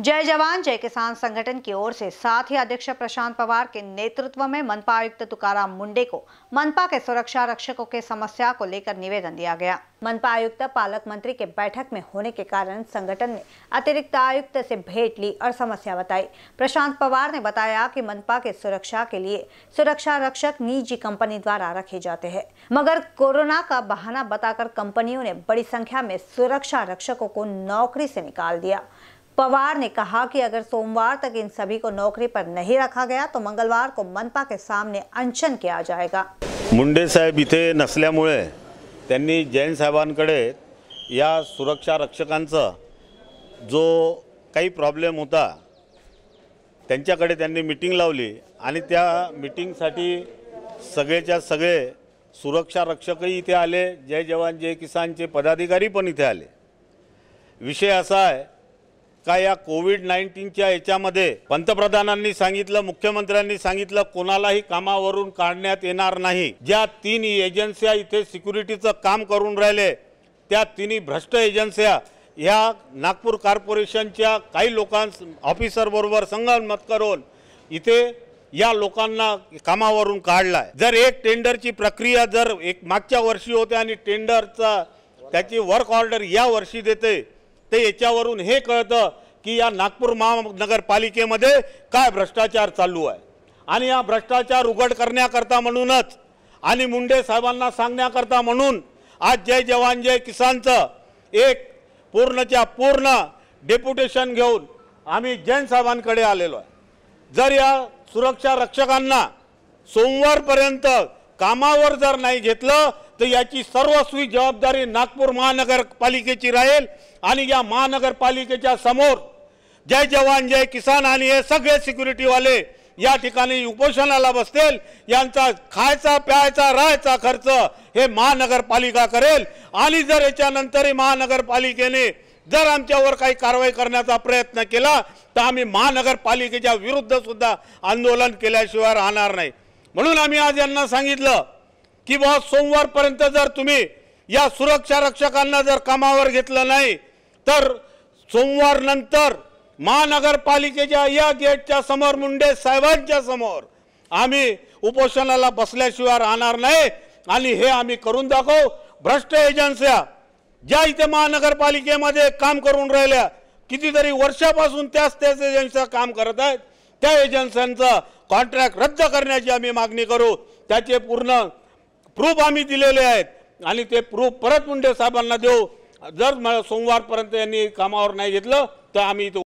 जय जवान जय किसान संगठन की ओर से साथ ही अध्यक्ष प्रशांत पवार के नेतृत्व में मनपा आयुक्त तुकाराम मुंडे को मनपा के सुरक्षा रक्षकों के समस्या को लेकर निवेदन दिया गया मनपा आयुक्त पालक मंत्री के बैठक में होने के कारण संगठन ने अतिरिक्त आयुक्त से भेंट ली और समस्या बताई प्रशांत पवार ने बताया कि मनपा के सुरक्षा के लिए सुरक्षा रक्षक निजी कंपनी द्वारा रखे जाते हैं मगर कोरोना का बहाना बताकर कंपनियों ने बड़ी संख्या में सुरक्षा रक्षकों को नौकरी से निकाल दिया पवार ने कहा कि अगर सोमवार तक इन सभी को नौकरी पर नहीं रखा गया तो मंगलवार को मनपा के सामने अनशन किया जाएगा मुंडे साहेब इथे नसल्यामुळे त्यांनी जैन साहेबांकडे या सुरक्षा रक्षक जो काही प्रॉब्लेम होता त्यांच्याकडे त्यांनी मिटिंग लावली आणि त्या मिटिंगसाठी सगळेच्या सगळे सुरक्षा रक्षकही इथे आले जय जवान जय किसानचे पदाधिकारी पण इथे आले विषय असा आहे का या कोविड नाईन्टीनच्या याच्यामध्ये पंतप्रधानांनी सांगितलं मुख्यमंत्र्यांनी सांगितलं कोणालाही कामावरून काढण्यात येणार नाही ज्या तीन एजन्सिया इथे सिक्युरिटीचं काम करून राहिले त्या तिन्ही भ्रष्ट एजन्स्या ह्या नागपूर कॉर्पोरेशनच्या काही लोकांस ऑफिसरबरोबर संगनमत करून इथे या लोकांना कामावरून काढला आहे जर एक टेंडरची प्रक्रिया जर एक मागच्या वर्षी होते आणि टेंडरचा त्याची वर्क ऑर्डर या वर्षी देते ते याच्यावरून हे कळतं की या नागपूर महानगरपालिकेमध्ये काय भ्रष्टाचार चालू आहे आणि या भ्रष्टाचार उघड करण्याकरता म्हणूनच आणि मुंडे साहेबांना सांगण्याकरता म्हणून आज जय जवान जय किसानचं एक पूर्णच्या पूर्ण डेप्युटेशन घेऊन आम्ही जैन साहेबांकडे आलेलो आहे जर या सुरक्षा रक्षकांना सोमवारपर्यंत कामावर जर नाही घेतलं तर याची सर्वस्वी जबाबदारी नागपूर महानगरपालिकेची राहील आणि या महानगरपालिकेच्या समोर जय जवान जय किसान आणि हे सगळे सिक्युरिटीवाले या ठिकाणी उपोषणाला बसतील यांचा खायचा प्यायचा राहायचा खर्च हे महानगरपालिका करेल आणि जर याच्यानंतरही महानगरपालिकेने जर आमच्यावर काही कारवाई करण्याचा प्रयत्न केला तर आम्ही महानगरपालिकेच्या विरुद्ध सुद्धा आंदोलन केल्याशिवाय राहणार नाही म्हणून आम्ही आज यांना सांगितलं किंवा सोमवारपर्यंत जर तुम्ही या सुरक्षा रक्षकांना जर कामावर घेतलं नाही तर सोमवारनंतर महानगरपालिकेच्या या गेटच्या समोर मुंडे साहेबांच्या समोर आम्ही उपोषणाला बसल्याशिवाय राहणार नाही आणि हे आम्ही करून दाखवू भ्रष्ट एजन्स्या ज्या इथे महानगरपालिकेमध्ये काम करून राहिल्या कितीतरी वर्षापासून त्याच त्याच एजन्स्या काम करत आहेत त्या एजन्स्यांचा कॉन्ट्रॅक्ट रद्द करण्याची आम्ही मागणी करू त्याचे पूर्ण प्रूफ आम्ही दिलेले आहेत आणि ते प्रूफ परत मुंडे साहेबांना देऊ जर सोमवारपर्यंत यांनी कामावर नाही घेतलं तर आम्ही इथं